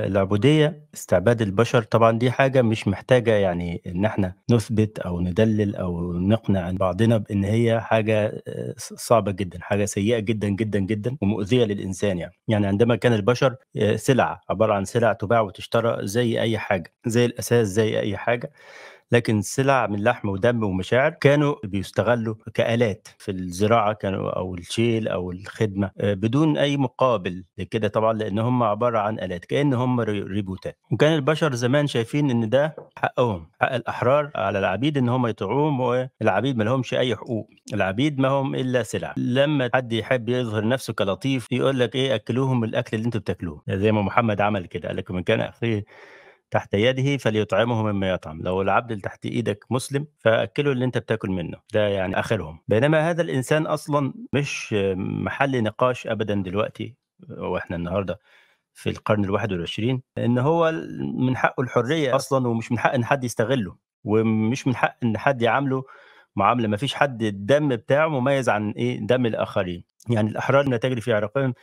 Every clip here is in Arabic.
العبودية استعباد البشر طبعا دي حاجة مش محتاجة يعني إن احنا نثبت أو ندلل أو نقنع بعضنا بإن هي حاجة آه، صعبة جدا حاجة سيئة جدا جدا جدا ومؤذية للإنسان يعني يعني عندما كان البشر آه، سلعة عبارة عن سلع تباع وتشترى زي أي حاجة زي الأساس زي أي حاجة لكن سلع من لحم ودم ومشاعر كانوا بيستغلوا كآلات في الزراعة كانوا أو الشيل أو الخدمة آه، بدون أي مقابل لكده طبعا لأن هم عبارة عن آلات كأن هم ريبوتات وكان البشر زمان شايفين إن ده حقهم حق الأحرار على العبيد إن هم يطيعوهم والعبيد ما لهمش أي حقوق العبيد ما هم إلا سلع لما حد يحب يظهر نفسه كلطيف يقول لك إيه أكلوهم الأكل اللي أنتوا بتاكلوه زي ما محمد عمل كده قال لك من كان أخيه تحت يده فليطعمه مما يطعم لو العبد اللي تحت ايدك مسلم فاكله اللي انت بتاكل منه ده يعني اخرهم بينما هذا الانسان اصلا مش محل نقاش ابدا دلوقتي واحنا النهارده في القرن الواحد والعشرين ان هو من حقه الحريه اصلا ومش من حق ان حد يستغله ومش من حق ان حد يعامله معامله ما فيش حد الدم بتاعه مميز عن ايه دم الاخرين يعني الاحرار لا تجري في عراقهم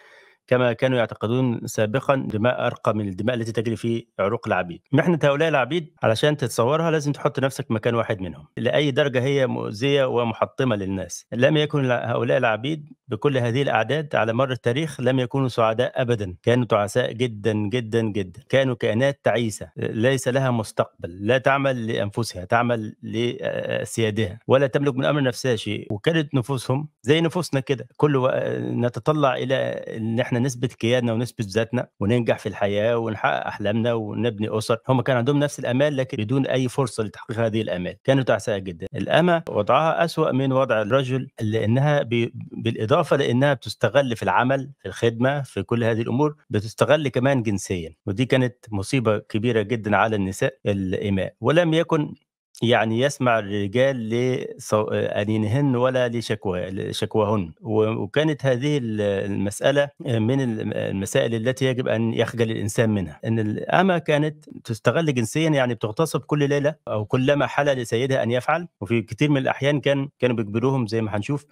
كما كانوا يعتقدون سابقا دماء ارقى من الدماء التي تجري في عروق العبيد محنه هؤلاء العبيد علشان تتصورها لازم تحط نفسك مكان واحد منهم لاي درجه هي مؤذيه ومحطمه للناس لم يكن هؤلاء العبيد بكل هذه الاعداد على مر التاريخ لم يكونوا سعداء ابدا كانوا تعساء جدا جدا جدا كانوا كائنات تعيسه ليس لها مستقبل لا تعمل لانفسها تعمل لسيادها ولا تملك من امر نفسها شيء وكانت نفوسهم زي نفوسنا كده كل نتطلع الى ان احنا نثبت كياننا ونثبت ذاتنا وننجح في الحياه ونحقق احلامنا ونبني اسر هم كان عندهم نفس الامال لكن بدون اي فرصه لتحقيق هذه الامال كانت تعساء جدا الاما وضعها اسوا من وضع الرجل لانها بي... بالاضافه لانها بتستغل في العمل في الخدمه في كل هذه الامور بتستغل كمان جنسيا ودي كانت مصيبه كبيره جدا على النساء الاماء ولم يكن يعني يسمع الرجال لأنينهن ولا لشكواهن وكانت هذه المسألة من المسائل التي يجب أن يخجل الإنسان منها أن الأمة كانت تستغل جنسيا يعني بتغتصب كل ليلة أو كلما حل لسيدها أن يفعل وفي كثير من الأحيان كان كانوا بيجبروهم زي ما هنشوف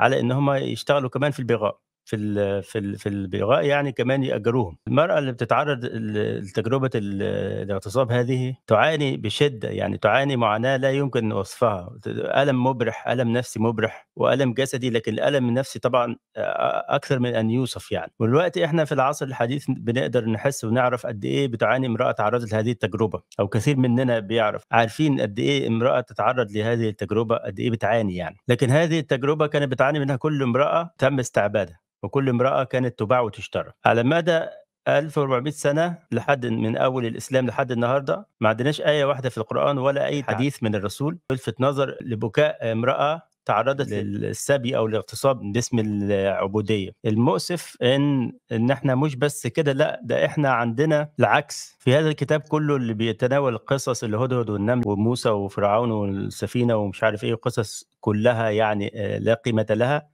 على ان هم يشتغلوا كمان في البغاء في الـ في الـ في البيغاء يعني كمان ياجروهم. المراه اللي بتتعرض لتجربه الاغتصاب هذه تعاني بشده يعني تعاني معاناه لا يمكن وصفها، الم مبرح، الم نفسي مبرح والم جسدي لكن الالم النفسي طبعا اكثر من ان يوصف يعني والوقت احنا في العصر الحديث بنقدر نحس ونعرف قد ايه بتعاني امراه تعرضت لهذه التجربه او كثير مننا بيعرف عارفين قد ايه امراه تتعرض لهذه التجربه قد ايه بتعاني يعني لكن هذه التجربه كانت بتعاني منها كل امراه تم استعبادها وكل امراه كانت تباع وتشترى على مدى 1400 سنة لحد من أول الإسلام لحد النهاردة ما عندناش آية واحدة في القرآن ولا أي نعم. حديث من الرسول يلفت نظر لبكاء امرأة تعرضت للسبي او الاغتصاب باسم العبوديه المؤسف ان ان احنا مش بس كده لا ده احنا عندنا العكس في هذا الكتاب كله اللي بيتناول قصص الهدهد والنمل وموسى وفرعون والسفينه ومش عارف ايه قصص كلها يعني آه، لا قيمه لها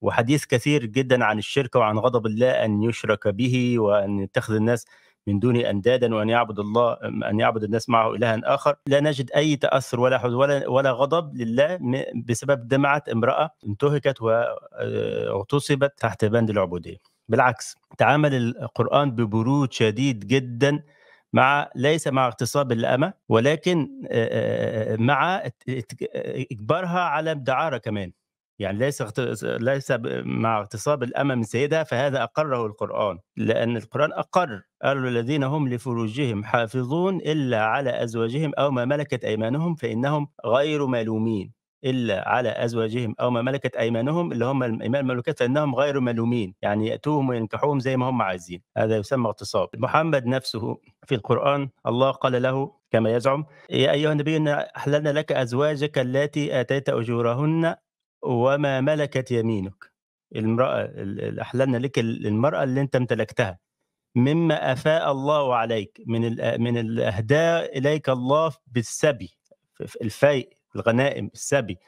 وحديث كثير جدا عن الشرك وعن غضب الله ان يشرك به وان يتخذ الناس من دونه اندادا وان يعبد الله ان يعبد الناس معه الها اخر لا نجد اي تاثر ولا حزن ولا ولا غضب لله بسبب دمعه امراه انتهكت واغتصبت آه، تحت بند العبوديه بالعكس تعامل القران ببرود شديد جدا مع ليس مع اغتصاب الأمة ولكن آه، آه، مع إجبارها على الدعارة كمان يعني ليس ليس مع اغتصاب الأمة من سيدها فهذا أقره القرآن لأن القرآن أقر قالوا الذين هم لفروجهم حافظون إلا على أزواجهم أو ما ملكت أيمانهم فإنهم غير ملومين إلا على أزواجهم أو ما ملكت أيمانهم اللي هم الايمان الملوكات فإنهم غير ملومين يعني يأتوهم وينكحوهم زي ما هم عايزين هذا يسمى اغتصاب محمد نفسه في القرآن الله قال له كما يزعم يا أيها النبي أحللنا لك أزواجك التي آتيت أجورهن وما ملكت يمينك المرأة أحللنا لك المرأة اللي أنت امتلكتها مما أفاء الله عليك من من الأهداء إليك الله بالسبي الفيء الغنائم السبي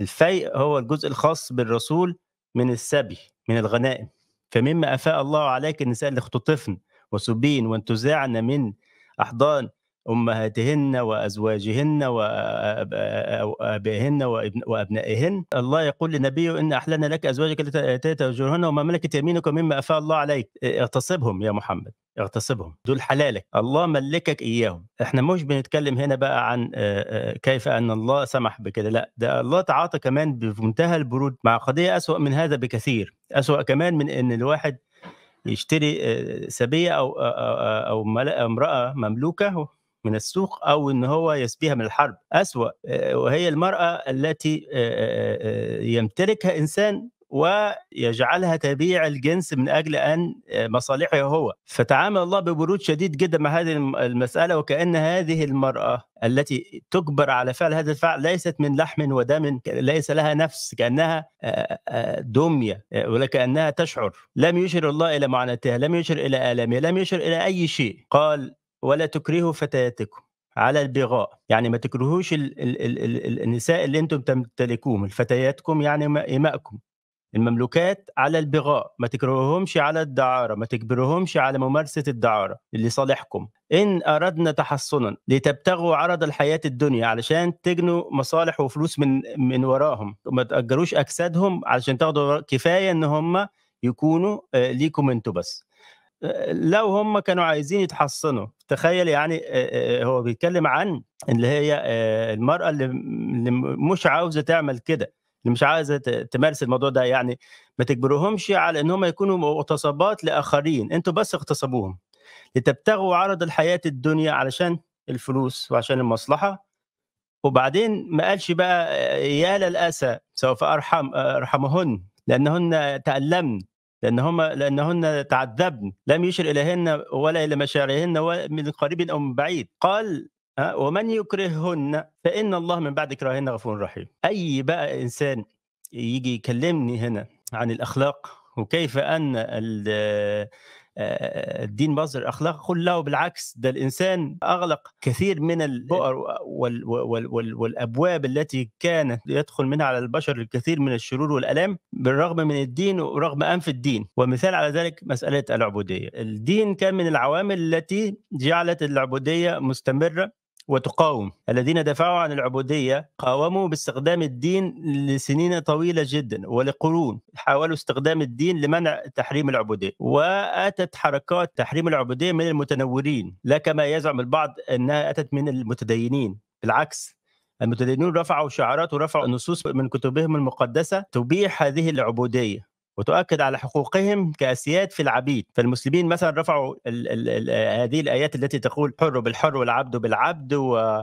الفيء هو الجزء الخاص بالرسول من السبي من الغنائم فمما أفاء الله عليك النساء اللي اختطفن وسبين وانتزعن من أحضان امهاتهن وازواجهن وابائهن وابنائهن الله يقول لنبيه ان احلنا لك ازواجك التي تهجرهن وما ملكت يمينك مما افاء الله عليك اغتصبهم يا محمد اغتصبهم دول حلالك الله ملكك اياهم احنا مش بنتكلم هنا بقى عن آه، آه، كيف ان الله سمح بكده لا ده الله تعاطى كمان بمنتهى البرود مع قضيه اسوا من هذا بكثير اسوا كمان من ان الواحد يشتري آه، سبيه او او امراه مملوكه من السوق او ان هو يسبيها من الحرب اسوا آه، وهي المراه التي آه، آه، يمتلكها انسان ويجعلها تبيع الجنس من اجل ان مصالحه هو فتعامل الله ببرود شديد جدا مع هذه المساله وكان هذه المراه التي تجبر على فعل هذا الفعل ليست من لحم ودم ليس لها نفس كانها دميه ولكانها تشعر لم يشر الله الى معاناتها لم يشر الى المها لم يشر الى اي شيء قال ولا تكرهوا فتياتكم على البغاء يعني ما تكرهوش الـ الـ الـ الـ النساء اللي انتم تمتلكوهم فتياتكم يعني امائكم المملوكات على البغاء ما تكرههمش على الدعارة ما تكبرهمش على ممارسة الدعارة اللي صالحكم إن أردنا تحصنا لتبتغوا عرض الحياة الدنيا علشان تجنوا مصالح وفلوس من من وراهم ما تأجروش أجسادهم علشان تاخدوا كفاية إن هم يكونوا آه، ليكم انتوا بس لو هم كانوا عايزين يتحصنوا تخيل يعني هو بيتكلم عن اللي هي المرأة اللي مش عاوزة تعمل كده اللي مش عايزة تمارس الموضوع ده يعني ما تجبروهمش على ان هم يكونوا مغتصبات لآخرين انتوا بس اغتصبوهم لتبتغوا عرض الحياة الدنيا علشان الفلوس وعشان المصلحة وبعدين ما قالش بقى يا للأسى سوف أرحم أرحمهن لأنهن تألمن لأن هم لأنهن تعذبن لم يشر إليهن ولا إلى مشاعرهن من قريب أو من بعيد قال ومن يكرههن فإن الله من بعد كراههن غفور رحيم أي بقى إنسان يجي يكلمني هنا عن الأخلاق وكيف ان الدين مصدر اخلاق قل له بالعكس ده الانسان اغلق كثير من البؤر والابواب التي كان يدخل منها على البشر الكثير من الشرور والالام بالرغم من الدين ورغم انف الدين ومثال على ذلك مساله العبوديه الدين كان من العوامل التي جعلت العبوديه مستمره وتقاوم الذين دفعوا عن العبودية قاوموا باستخدام الدين لسنين طويلة جدا ولقرون حاولوا استخدام الدين لمنع تحريم العبودية وأتت حركات تحريم العبودية من المتنورين لا كما يزعم البعض أنها أتت من المتدينين بالعكس المتدينون رفعوا شعارات ورفعوا نصوص من كتبهم المقدسة تبيح هذه العبودية وتؤكد على حقوقهم كاسياد في العبيد فالمسلمين مثلا رفعوا الـ الـ الـ هذه الايات التي تقول حر بالحر والعبد بالعبد و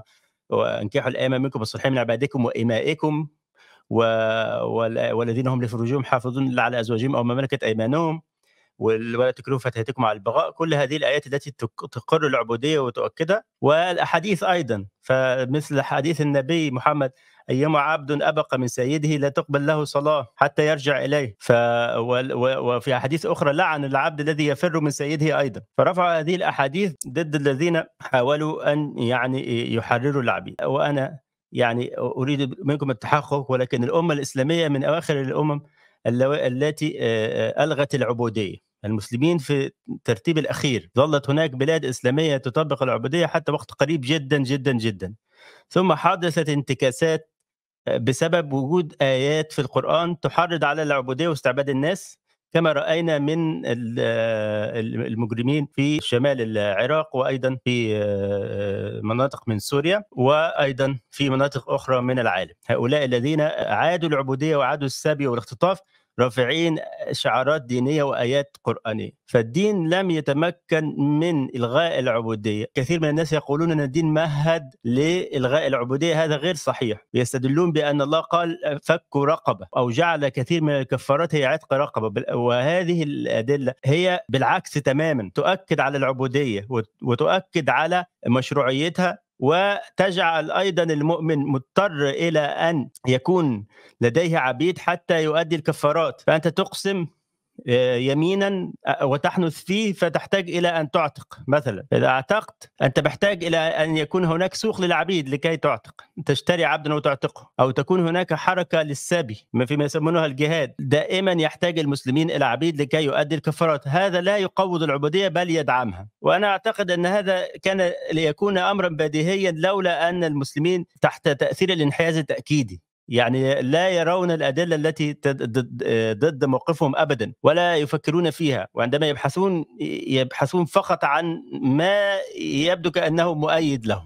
وانكحوا الايام منكم والصالحين من عبادكم وامائكم و... والذين هم لفروجهم حافظون الا على ازواجهم او ما ملكت ايمانهم ولا تكرهوا فتياتكم على البغاء كل هذه الايات التي تقر العبوديه وتؤكدها والاحاديث ايضا فمثل حديث النبي محمد أيما عبد أبق من سيده لا تقبل له صلاة حتى يرجع إليه ف... و... و... وفي أحاديث أخرى لعن العبد الذي يفر من سيده أيضا فرفع هذه الأحاديث ضد الذين حاولوا أن يعني يحرروا العبيد وأنا يعني أريد منكم التحقق ولكن الأمة الإسلامية من أواخر الأمم التي ألغت العبودية المسلمين في الترتيب الاخير ظلت هناك بلاد اسلاميه تطبق العبوديه حتى وقت قريب جدا جدا جدا ثم حدثت انتكاسات بسبب وجود آيات في القرآن تحرض على العبودية واستعباد الناس كما رأينا من المجرمين في شمال العراق وأيضا في آه، مناطق من سوريا وأيضا في مناطق أخرى من العالم هؤلاء الذين عادوا العبودية وعادوا السبي والاختطاف رافعين شعارات دينيه وايات قرانيه فالدين لم يتمكن من الغاء العبوديه كثير من الناس يقولون ان الدين مهد لالغاء العبوديه هذا غير صحيح يستدلون بان الله قال فك رقبه او جعل كثير من الكفارات هي عتق رقبه وهذه الادله هي بالعكس تماما تؤكد على العبوديه وتؤكد على مشروعيتها وتجعل ايضا المؤمن مضطر الى ان يكون لديه عبيد حتى يؤدي الكفارات فانت تقسم آه، يمينا آه، وتحنث فيه فتحتاج الى ان تعتق مثلا اذا اعتقت انت محتاج الى ان يكون هناك سوق للعبيد لكي تعتق تشتري عبدا وتعتقه او تكون هناك حركه للسبي ما فيما يسمونها الجهاد دائما يحتاج المسلمين الى عبيد لكي يؤدي الكفارات هذا لا يقوض العبوديه بل يدعمها وانا اعتقد ان هذا كان ليكون امرا بديهيا لولا ان المسلمين تحت تاثير الانحياز التاكيدي يعني لا يرون الادله التي ضد موقفهم ابدا ولا يفكرون فيها وعندما يبحثون يبحثون فقط عن ما يبدو كانه مؤيد لهم